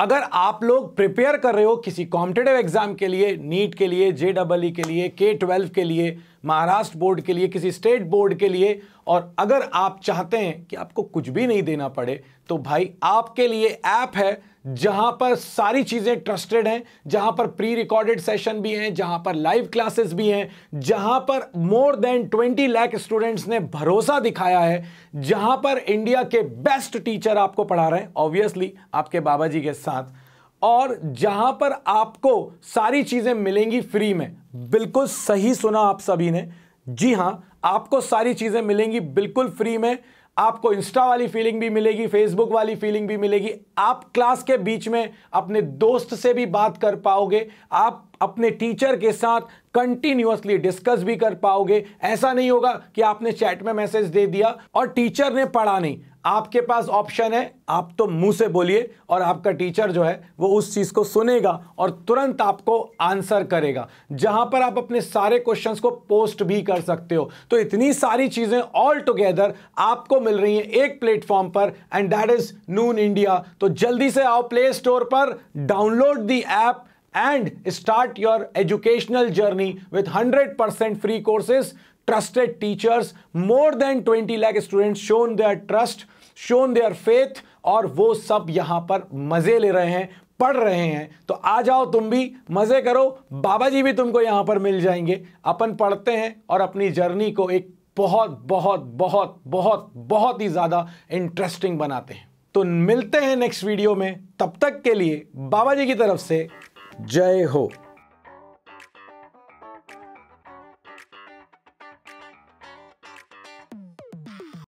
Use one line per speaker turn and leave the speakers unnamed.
अगर आप लोग प्रिपेयर कर रहे हो किसी कॉम्पिटेटिव एग्जाम के लिए नीट के लिए जे डबल ई के लिए के ट्वेल्व के लिए महाराष्ट्र बोर्ड के लिए किसी स्टेट बोर्ड के लिए और अगर आप चाहते हैं कि आपको कुछ भी नहीं देना पड़े तो भाई आपके लिए ऐप है जहां पर सारी चीज़ें ट्रस्टेड हैं जहां पर प्री रिकॉर्डेड सेशन भी हैं जहां पर लाइव क्लासेस भी हैं जहां पर मोर देन 20 लाख स्टूडेंट्स ने भरोसा दिखाया है जहां पर इंडिया के बेस्ट टीचर आपको पढ़ा रहे हैं ऑब्वियसली आपके बाबा जी के साथ और जहां पर आपको सारी चीज़ें मिलेंगी फ्री में बिल्कुल सही सुना आप सभी ने जी हां आपको सारी चीज़ें मिलेंगी बिल्कुल फ्री में आपको इंस्टा वाली फीलिंग भी मिलेगी फेसबुक वाली फीलिंग भी मिलेगी आप क्लास के बीच में अपने दोस्त से भी बात कर पाओगे आप अपने टीचर के साथ कंटिन्यूसली डिस्कस भी कर पाओगे ऐसा नहीं होगा कि आपने चैट में मैसेज दे दिया और टीचर ने पढ़ा नहीं आपके पास ऑप्शन है आप तो मुंह से बोलिए और आपका टीचर जो है वो उस चीज़ को सुनेगा और तुरंत आपको आंसर करेगा जहां पर आप अपने सारे क्वेश्चंस को पोस्ट भी कर सकते हो तो इतनी सारी चीज़ें ऑल टुगेदर आपको मिल रही हैं एक प्लेटफॉर्म पर and that is noon India तो जल्दी से आओ प्ले स्टोर पर download the app and start your educational journey with 100% free courses trusted teachers more than 20 lakh students shown their trust shown their faith और वो सब यहां पर मज़े ले रहे हैं पढ़ रहे हैं तो आ जाओ तुम भी मज़े करो बाबा जी भी तुमको यहां पर मिल जाएंगे अपन पढ़ते हैं और अपनी जर्नी को एक बहुत बहुत बहुत बहुत बहुत ही ज़्यादा इंटरेस्टिंग बनाते हैं तो मिलते हैं नेक्स्ट वीडियो में तब तक के लिए बाबा जी की तरफ से जय हो